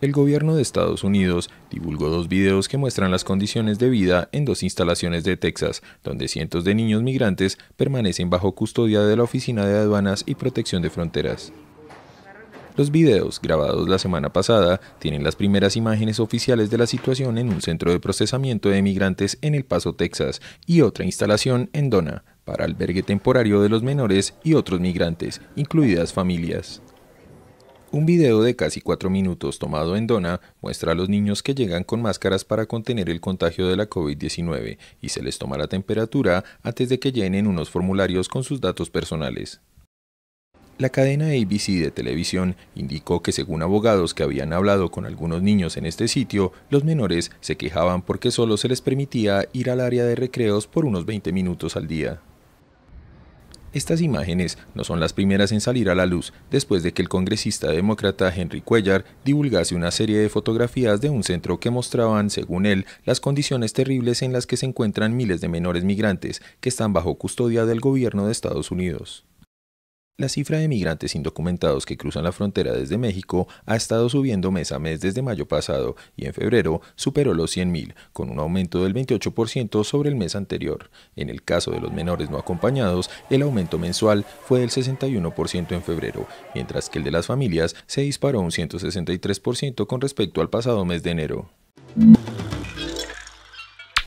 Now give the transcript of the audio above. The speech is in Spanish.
el gobierno de Estados Unidos divulgó dos videos que muestran las condiciones de vida en dos instalaciones de Texas, donde cientos de niños migrantes permanecen bajo custodia de la Oficina de Aduanas y Protección de Fronteras. Los videos, grabados la semana pasada, tienen las primeras imágenes oficiales de la situación en un centro de procesamiento de migrantes en El Paso, Texas, y otra instalación en Dona, para albergue temporario de los menores y otros migrantes, incluidas familias. Un video de casi cuatro minutos tomado en Dona muestra a los niños que llegan con máscaras para contener el contagio de la COVID-19 y se les toma la temperatura antes de que llenen unos formularios con sus datos personales. La cadena ABC de televisión indicó que según abogados que habían hablado con algunos niños en este sitio, los menores se quejaban porque solo se les permitía ir al área de recreos por unos 20 minutos al día. Estas imágenes no son las primeras en salir a la luz después de que el congresista demócrata Henry Cuellar divulgase una serie de fotografías de un centro que mostraban, según él, las condiciones terribles en las que se encuentran miles de menores migrantes que están bajo custodia del gobierno de Estados Unidos. La cifra de migrantes indocumentados que cruzan la frontera desde México ha estado subiendo mes a mes desde mayo pasado y en febrero superó los 100.000, con un aumento del 28% sobre el mes anterior. En el caso de los menores no acompañados, el aumento mensual fue del 61% en febrero, mientras que el de las familias se disparó un 163% con respecto al pasado mes de enero.